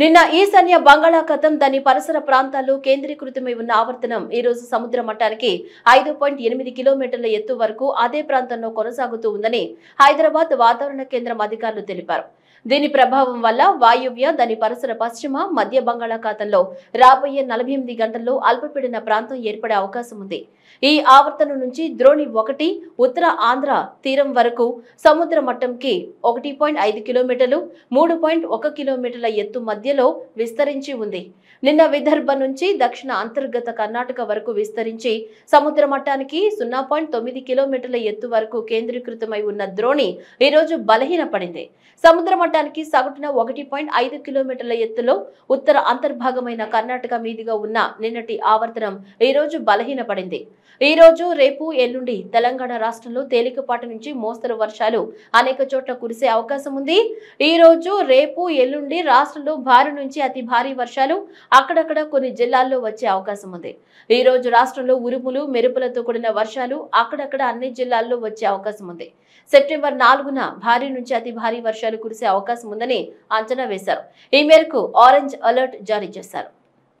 నిన్న ఈశాన్య బంగాళాఖాతం దాని పరిసర ప్రాంతాల్లో కేంద్రీకృతమై ఉన్న ఆవర్తనం ఈ రోజు సముద్ర మట్టానికి ఐదు పాయింట్ ఎనిమిది కిలోమీటర్ల ఎత్తు వరకు అదే ప్రాంతంలో కొనసాగుతూ ఉందని హైదరాబాద్ వాతావరణ కేంద్రం అధికారులు తెలిపారు దీని ప్రభావం వల్ల వాయువ్య దాని పరిసర పశ్చిమ మధ్య బంగాళాఖాతంలో రాబోయే నలభై ఎనిమిది గంటల్లో అల్పపీడన ప్రాంతం ఏర్పడే అవకాశం ఉంది ఈ ఆవర్తనం నుంచి ద్రోణి ఒకటి ఉత్తర ఆంధ్ర తీరం వరకు సముద్ర మట్టంకి ఒకటి పాయింట్ ఐదు కిలోమీటర్లు మూడు పాయింట్ ఒక కిలోమీటర్ల ఎత్తు మధ్యలో విస్తరించి ఉంది నిన్న విదర్భ నుంచి దక్షిణ అంతర్గత కర్ణాటక వరకు విస్తరించి సముద్ర మట్టానికి సున్నా పాయింట్ తొమ్మిది కిలోమీటర్ల ఎత్తు వరకు కేంద్రీకృతమై ఉన్న ద్రోణి ఈరోజు బలహీనపడింది సముద్ర మఠానికి సగటున ఒకటి పాయింట్ ఐదు కిలోమీటర్ల ఎత్తులో ఉత్తర అంతర్భాగమైన కర్ణాటక మీదుగా ఉన్న నిన్నటి ఆవర్తనం ఈ రోజు బలహీనపడింది ఈ రోజు రేపు ఎల్లుండి తెలంగాణ రాష్ట్రంలో తేలికపాటి నుంచి మోస్తరు వర్షాలు అనేక చోట్ల కురిసే అవకాశం ఉంది ఈ రోజు రేపు ఎల్లుండి రాష్ట్రంలో భారీ నుంచి అతి భారీ వర్షాలు అక్కడక్కడ కొన్ని జిల్లాల్లో వచ్చే అవకాశం ఉంది ఈ రోజు రాష్ట్రంలో ఉరుములు మెరుపులతో కూడిన వర్షాలు అక్కడక్కడ అన్ని జిల్లాల్లో వచ్చే అవకాశం ఉంది సెప్టెంబర్ నాలుగున భారీ నుంచి అతి భారీ వర్షాలు కురిసే అవకాశం ఉందని అంచనా వేశారు ఈ మేరకు ఆరెంజ్ అలర్ట్ జారీ చేశారు